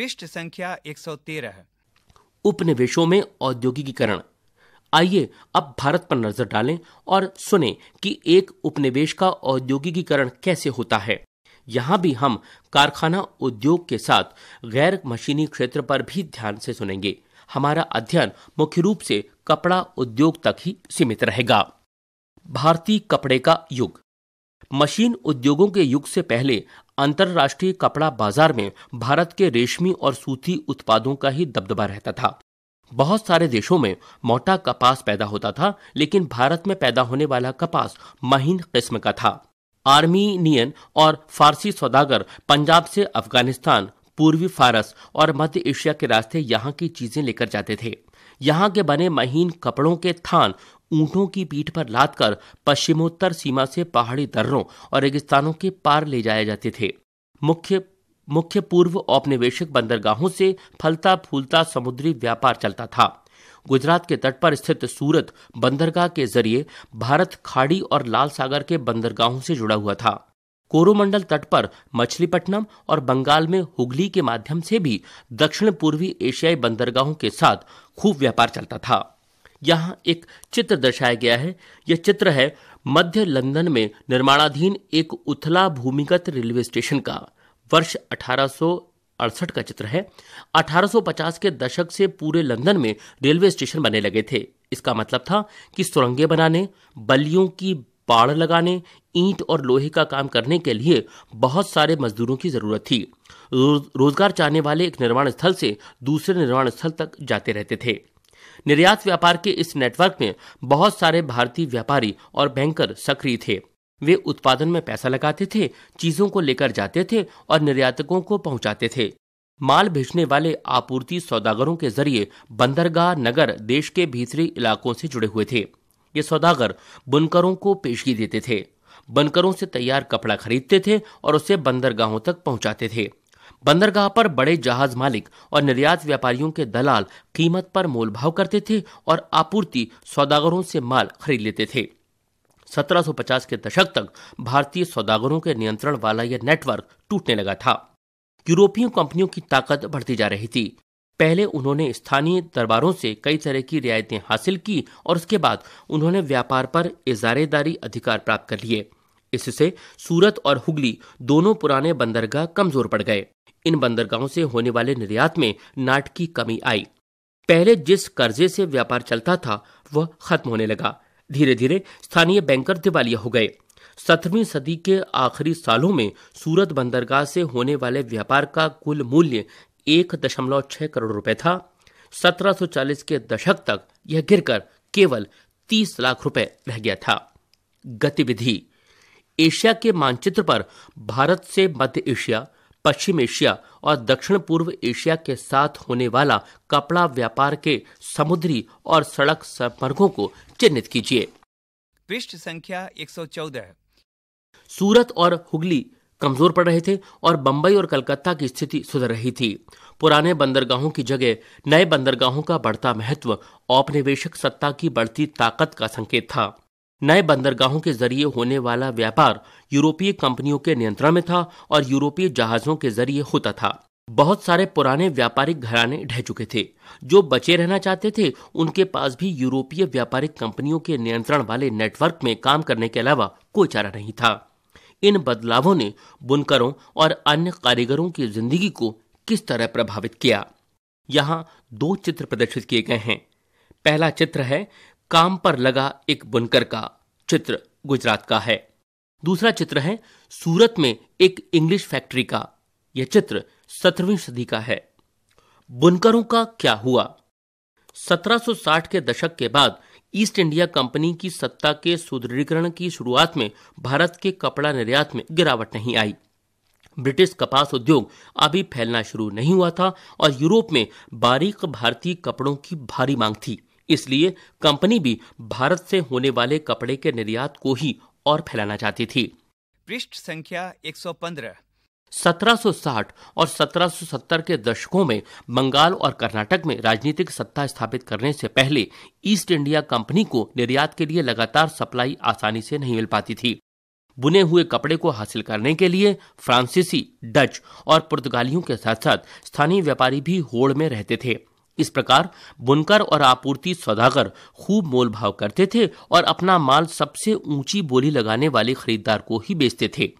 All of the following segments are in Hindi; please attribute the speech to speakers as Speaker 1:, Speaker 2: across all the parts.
Speaker 1: पृष्ठ संख्या 113 उपनिवेशों में औद्योगिकीकरण आइए अब भारत पर नजर डालें और सुने कि एक उपनिवेश का औद्योगिकीकरण कैसे होता है यहाँ भी हम कारखाना उद्योग के साथ गैर मशीनी क्षेत्र पर भी ध्यान से सुनेंगे हमारा अध्ययन मुख्य रूप से कपड़ा उद्योग तक ही सीमित रहेगा भारतीय कपड़े का युग मशीन उद्योगों के युग से पहले अंतर्राष्ट्रीय कपड़ा बाजार में भारत के रेशमी और सूती उत्पादों का ही दबदबा रहता था बहुत सारे देशों में मोटा कपास पैदा होता था लेकिन भारत में पैदा होने वाला कपास महीन किस्म का था आर्मीनियन और फारसी सौदागर पंजाब से अफगानिस्तान पूर्वी फारस और मध्य एशिया के रास्ते यहाँ की चीजें लेकर जाते थे यहाँ के बने महीन कपड़ों के थान ऊंटों की पीठ पर लाद कर पश्चिमोत्तर सीमा से पहाड़ी दर्रों और रेगिस्तानों के पार ले जाए जाते थे मुख्य मुख्य पूर्व औपनिवेशिक बंदरगाहों से फलता फूलता समुद्री व्यापार चलता था गुजरात के तट पर स्थित सूरत बंदरगाह के जरिए भारत खाड़ी और लाल सागर के बंदरगाहों से जुड़ा हुआ था कोरोमंडल तट पर मछलीपट्टनम और बंगाल में हुगली के माध्यम से भी दक्षिण पूर्वी एशियाई बंदरगाहों के साथ खूब व्यापार चलता था यहाँ एक चित्र दर्शाया गया है यह चित्र है मध्य लंदन में निर्माणाधीन एक उथला भूमिगत रेलवे स्टेशन का वर्ष अठारह का चित्र है 1850 के दशक से पूरे लंदन में रेलवे स्टेशन बने लगे थे इसका मतलब था कि सुरंगें बनाने बलियों की बाड़ लगाने ईंट और लोहे का काम करने के लिए बहुत सारे मजदूरों की जरूरत थी रोजगार चाहने वाले एक निर्माण स्थल से दूसरे निर्माण स्थल तक जाते रहते थे निर्यात व्यापार के इस नेटवर्क में बहुत सारे भारतीय व्यापारी और बैंकर सक्रिय थे वे उत्पादन में पैसा लगाते थे चीजों को लेकर जाते थे और निर्यातकों को पहुंचाते थे माल भेजने वाले आपूर्ति सौदागरों के जरिए बंदरगाह नगर देश के भीतरी इलाकों से जुड़े हुए थे ये सौदागर बुनकरों को पेशगी देते थे बनकरों से तैयार कपड़ा खरीदते थे और उसे बंदरगाहों तक पहुंचाते थे बंदरगाह पर बड़े जहाज मालिक और निर्यात व्यापारियों के दलाल कीमत पर मोलभाव करते थे और आपूर्ति सौदागरों से माल खरीद लेते थे 1750 के दशक तक भारतीय सौदागरों के नियंत्रण वाला यह नेटवर्क टूटने लगा था यूरोपीय कंपनियों की ताकत बढ़ती जा रही थी पहले उन्होंने स्थानीय दरबारों से कई तरह की रियायतें हासिल की और उसके बाद उन्होंने व्यापार पर इजारेदारी अधिकार प्राप्त कर लिए इससे सूरत और हुगली दोनों पुराने बंदरगाह कमजोर पड़ गए इन बंदरगाहों से होने वाले निर्यात में नाटकी कमी आई पहले जिस कर्जे से व्यापार चलता था वह खत्म होने लगा धीरे धीरे स्थानीय बैंकर दिवालिया हो गए सत्रहवीं सदी के आखिरी सालों में सूरत बंदरगाह से होने वाले व्यापार का कुल मूल्य एक दशमलव छह करोड़ रुपए था 1740 के दशक तक यह गिरकर केवल 30 लाख रुपए रह गया था गतिविधि एशिया के मानचित्र पर भारत से मध्य एशिया पश्चिम एशिया और दक्षिण पूर्व एशिया के साथ होने वाला कपड़ा व्यापार के समुद्री और सड़क संपर्कों को चिन्हित कीजिए पृष्ठ संख्या 114 सूरत और हुगली कमजोर पड़ रहे थे और बंबई और कलकत्ता की स्थिति सुधर रही थी पुराने बंदरगाहों की जगह नए बंदरगाहों का बढ़ता महत्व औपनिवेशिक सत्ता की बढ़ती ताकत का संकेत था नए बंदरगाहों के जरिए होने वाला व्यापार यूरोपीय कंपनियों के नियंत्रण में था और यूरोपीय जहाजों के जरिए होता था बहुत सारे पुराने व्यापारिक घराने ढह चुके थे जो बचे रहना चाहते थे उनके पास भी यूरोपीय व्यापारिक कंपनियों के नियंत्रण वाले नेटवर्क में काम करने के अलावा कोई चारा नहीं था इन बदलावों ने बुनकरों और अन्य कारीगरों की जिंदगी को किस तरह प्रभावित किया यहाँ दो चित्र प्रदर्शित किए गए हैं पहला चित्र है काम पर लगा एक बुनकर का चित्र गुजरात का है दूसरा चित्र है सूरत में एक इंग्लिश फैक्ट्री का यह चित्र सत्रहवीं सदी का है बुनकरों का क्या हुआ 1760 के दशक के बाद ईस्ट इंडिया कंपनी की सत्ता के सुदृढ़ीकरण की शुरुआत में भारत के कपड़ा निर्यात में गिरावट नहीं आई ब्रिटिश कपास उद्योग अभी फैलना शुरू नहीं हुआ था और यूरोप में बारीक भारतीय कपड़ों की भारी मांग थी इसलिए कंपनी भी भारत से होने वाले कपड़े के निर्यात को ही और फैलाना चाहती थी पृष्ठ संख्या 115 1760 और 1770 के दशकों में बंगाल और कर्नाटक में राजनीतिक सत्ता स्थापित करने से पहले ईस्ट इंडिया कंपनी को निर्यात के लिए लगातार सप्लाई आसानी से नहीं मिल पाती थी बुने हुए कपड़े को हासिल करने के लिए फ्रांसीसी डच और पुर्तगालियों के साथ साथ स्थानीय व्यापारी भी होड़ में रहते थे इस प्रकार बुनकर और आपूर्ति सौदागर खूब मोल भाव करते थे और अपना माल सबसे ऊंची बोली लगाने वाले खरीदार को ही बेचते थे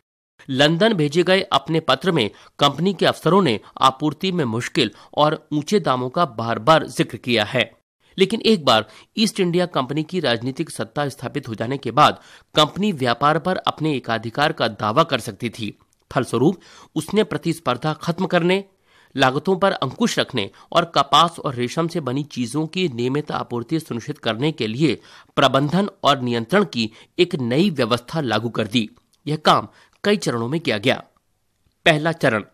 Speaker 1: लंदन भेजे गए अपने पत्र में कंपनी के अफसरों ने आपूर्ति में मुश्किल और ऊंचे दामों का बार बार जिक्र किया है लेकिन एक बार ईस्ट इंडिया कंपनी की राजनीतिक सत्ता स्थापित हो जाने के बाद कंपनी व्यापार पर अपने एकाधिकार का दावा कर सकती थी फलस्वरूप उसने प्रतिस्पर्धा खत्म करने लागतों पर अंकुश रखने और कपास और रेशम से बनी चीजों की नियमित आपूर्ति सुनिश्चित करने के लिए प्रबंधन और नियंत्रण की एक नई व्यवस्था लागू कर दी यह काम कई चरणों में किया गया पहला चरण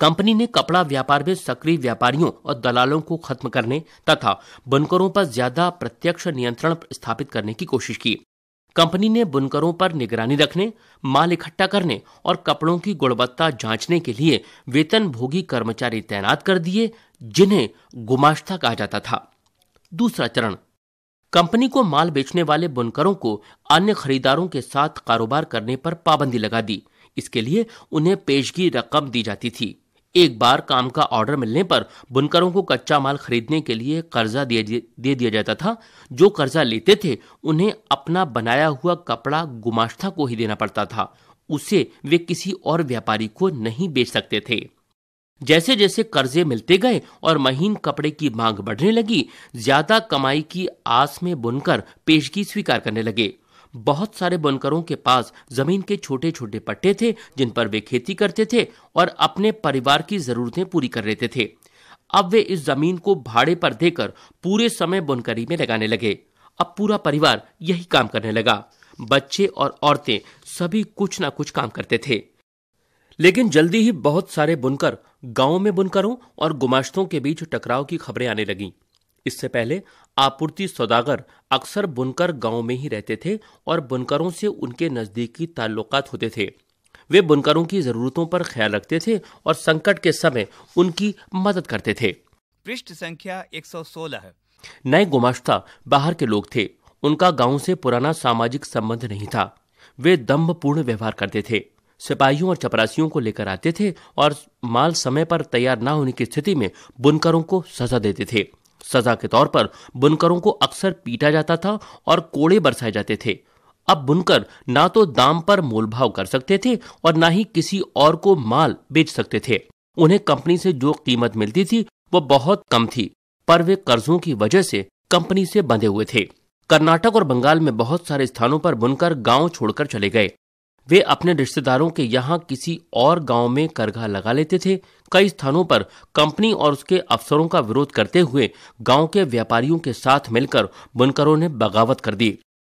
Speaker 1: कंपनी ने कपड़ा व्यापार में सक्रिय व्यापारियों और दलालों को खत्म करने तथा बुनकरों पर ज्यादा प्रत्यक्ष नियंत्रण स्थापित करने की कोशिश की कंपनी ने बुनकरों पर निगरानी रखने माल इकट्ठा करने और कपड़ों की गुणवत्ता जांचने के लिए वेतन भोगी कर्मचारी तैनात कर दिए जिन्हें गुमाश्ता कहा जाता था दूसरा चरण कंपनी को माल बेचने वाले बुनकरों को अन्य खरीदारों के साथ कारोबार करने पर पाबंदी लगा दी इसके लिए उन्हें पेशगी रकम दी जाती थी एक बार काम का ऑर्डर मिलने पर बुनकरों को कच्चा माल खरीदने के लिए कर्जा दे दिया जाता था जो कर्जा लेते थे उन्हें अपना बनाया हुआ कपड़ा गुमाश्ता को ही देना पड़ता था उसे वे किसी और व्यापारी को नहीं बेच सकते थे जैसे जैसे कर्जे मिलते गए और महीन कपड़े की मांग बढ़ने लगी ज्यादा कमाई की आस में बुनकर पेशगी स्वीकार करने लगे बहुत सारे बुनकरों के पास जमीन के छोटे छोटे पट्टे थे जिन पर वे खेती करते थे और अपने परिवार की जरूरतें पूरी कर लेते थे अब वे इस जमीन को भाड़े पर देकर पूरे समय बुनकरी में लगाने लगे अब पूरा परिवार यही काम करने लगा बच्चे और औरतें सभी कुछ ना कुछ काम करते थे लेकिन जल्दी ही बहुत सारे बुनकर गांव में बुनकरों और गुमाश्तों के बीच टकराव की खबरें आने लगीं इससे पहले आपूर्ति सौदागर अक्सर बुनकर गांव में ही रहते थे और बुनकरों से उनके नज़दीकी ताल्लुकात होते थे वे बुनकरों की ज़रूरतों पर ख्याल रखते थे और संकट के समय उनकी मदद करते थे पृष्ठ संख्या 116 नए गुमाश्ता बाहर के लोग थे उनका गांव से पुराना सामाजिक संबंध नहीं था वे दम्भपूर्ण व्यवहार करते थे सिपाहियों और चपरासियों को लेकर आते थे और माल समय पर तैयार न होने की स्थिति में बुनकरों को सजा देते थे सजा के तौर पर बुनकरों को अक्सर पीटा जाता था और कोड़े बरसाए जाते थे अब बुनकर ना तो दाम पर मोलभाव कर सकते थे और ना ही किसी और को माल बेच सकते थे उन्हें कंपनी से जो कीमत मिलती थी वो बहुत कम थी पर वे कर्जों की वजह से कंपनी से बंधे हुए थे कर्नाटक और बंगाल में बहुत सारे स्थानों पर बुनकर गांव छोड़कर चले गए वे अपने रिश्तेदारों के यहाँ किसी और गांव में करघा लगा लेते थे कई स्थानों पर कंपनी और उसके अफसरों का विरोध करते हुए गांव के व्यापारियों के साथ मिलकर बुनकरों ने बगावत कर दी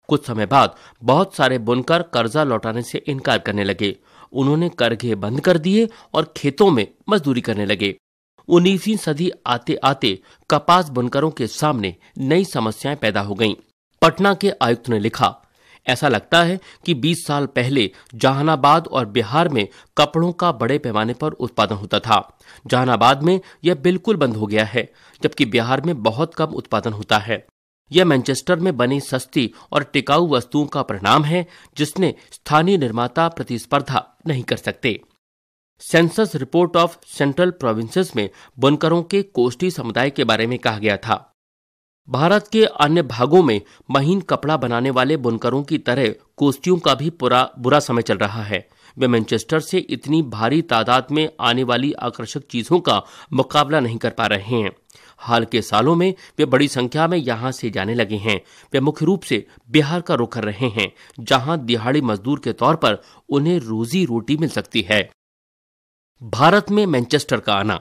Speaker 1: कुछ समय बाद बहुत सारे बुनकर कर्जा लौटाने से इनकार करने लगे उन्होंने करघे बंद कर दिए और खेतों में मजदूरी करने लगे उन्नीसवीं सदी आते आते कपास बुनकरों के सामने नई समस्याएं पैदा हो गईं। पटना के आयुक्त ने लिखा ऐसा लगता है कि 20 साल पहले जहानाबाद और बिहार में कपड़ों का बड़े पैमाने पर उत्पादन होता था जहानाबाद में यह बिल्कुल बंद हो गया है जबकि बिहार में बहुत कम उत्पादन होता है यह मैनचेस्टर में बनी सस्ती और टिकाऊ वस्तुओं का परिणाम है जिसने स्थानीय निर्माता प्रतिस्पर्धा नहीं कर सकते census report of central provinces में बुनकरों के कोष्टी समुदाय के बारे में कहा गया था भारत के अन्य भागों में महीन कपड़ा बनाने वाले बुनकरों की तरह कोस्तियों का भी पूरा बुरा समय चल रहा है वे मैनचेस्टर से इतनी भारी तादाद में आने वाली आकर्षक चीजों का मुकाबला नहीं कर पा रहे हैं हाल के सालों में वे बड़ी संख्या में यहाँ से जाने लगे हैं वे मुख्य रूप से बिहार का रुख कर रहे हैं जहाँ दिहाड़ी मजदूर के तौर पर उन्हें रोजी रोटी मिल सकती है भारत में मैनचेस्टर का आना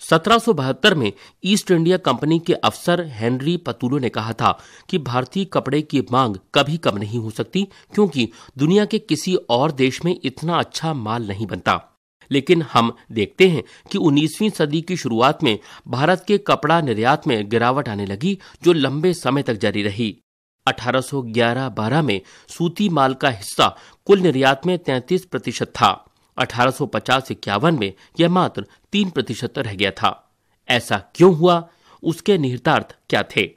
Speaker 1: 1772 में ईस्ट इंडिया कंपनी के अफसर हेनरी पतुलो ने कहा था कि भारतीय कपड़े की मांग कभी कम नहीं हो सकती क्योंकि दुनिया के किसी और देश में इतना अच्छा माल नहीं बनता लेकिन हम देखते हैं कि 19वीं सदी की शुरुआत में भारत के कपड़ा निर्यात में गिरावट आने लगी जो लंबे समय तक जारी रही 1811-12 में सूती माल का हिस्सा कुल निर्यात में 33 प्रतिशत था अठारह इक्यावन में यह मात्र तीन प्रतिशत रह गया था ऐसा क्यों हुआ उसके निहितार्थ क्या थे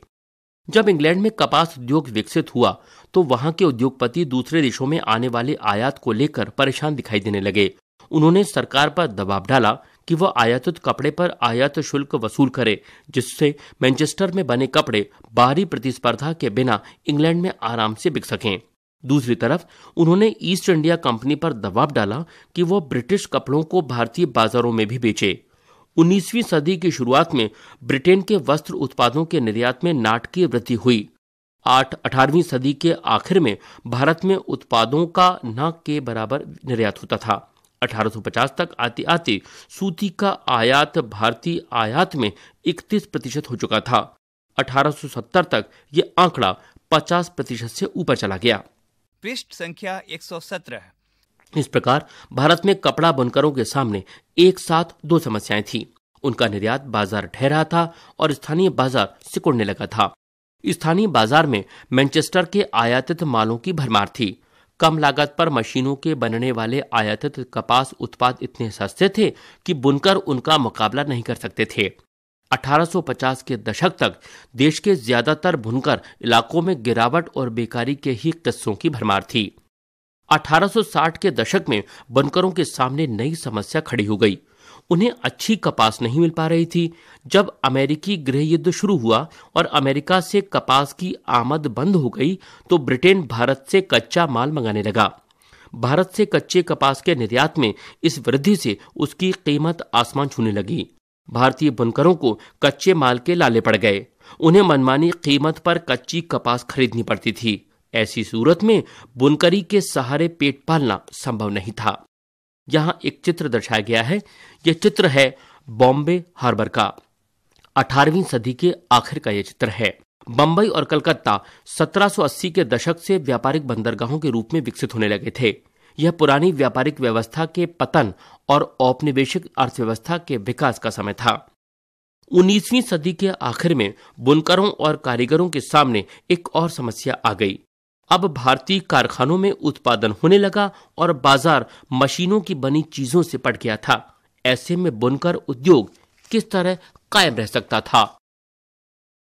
Speaker 1: जब इंग्लैंड में कपास उद्योग विकसित हुआ तो वहां के उद्योगपति दूसरे देशों में आने वाले आयात को लेकर परेशान दिखाई देने लगे उन्होंने सरकार पर दबाव डाला कि वह आयातित कपड़े पर आयात शुल्क वसूल करे जिससे मैनचेस्टर में बने कपड़े बाहरी प्रतिस्पर्धा के बिना इंग्लैंड में आराम से बिक सकें दूसरी तरफ उन्होंने ईस्ट इंडिया कंपनी पर दबाव डाला कि वह ब्रिटिश कपड़ों को भारतीय बाजारों में भी बेचे 19वीं सदी की शुरुआत में ब्रिटेन के वस्त्र उत्पादों के निर्यात में नाटकीय वृद्धि हुई आठ अठारहवीं सदी के आखिर में भारत में उत्पादों का न के बराबर निर्यात होता था 1850 तक आते आते सूती का आयात भारतीय आयात में 31 प्रतिशत हो चुका था 1870 तक यह आंकड़ा 50 प्रतिशत से ऊपर चला गया पृष्ठ संख्या 117 इस प्रकार भारत में कपड़ा बुनकरों के सामने एक साथ दो समस्याएं थी उनका निर्यात बाजार ठहरा था और स्थानीय बाजार सिकुड़ने लगा था स्थानीय बाजार में मैनचेस्टर के आयातित मालों की भरमार थी कम लागत पर मशीनों के बनने वाले आयातित कपास उत्पाद इतने सस्ते थे कि बुनकर उनका मुकाबला नहीं कर सकते थे 1850 के दशक तक देश के ज्यादातर भुनकर इलाकों में गिरावट और बेकारी के ही किस्सों की भरमार थी 1860 के दशक में बनकरों के सामने नई समस्या खड़ी हो गई उन्हें अच्छी कपास नहीं मिल पा रही थी जब अमेरिकी गृह युद्ध शुरू हुआ और अमेरिका से कपास की आमद बंद हो गई तो ब्रिटेन भारत से कच्चा माल मंगाने लगा भारत से कच्चे कपास के निर्यात में इस वृद्धि से उसकी कीमत आसमान छूने लगी भारतीय बुनकरों को कच्चे माल के लाले पड़ गए उन्हें मनमानी कीमत पर कच्ची कपास खरीदनी पड़ती थी ऐसी सूरत में बुनकरी के सहारे पेट पालना संभव नहीं था यहाँ एक चित्र दर्शाया गया है यह चित्र है बॉम्बे हार्बर का 18वीं सदी के आखिर का यह चित्र है बम्बई और कलकत्ता 1780 के दशक से व्यापारिक बंदरगाहों के रूप में विकसित होने लगे थे यह पुरानी व्यापारिक व्यवस्था के पतन और औपनिवेशिक अर्थव्यवस्था के विकास का समय था 19वीं सदी के आखिर में बुनकरों और कारीगरों के सामने एक और समस्या आ गई अब भारतीय कारखानों में उत्पादन होने लगा और बाजार मशीनों की बनी चीजों से पट गया था ऐसे में बुनकर उद्योग किस तरह कायम रह सकता था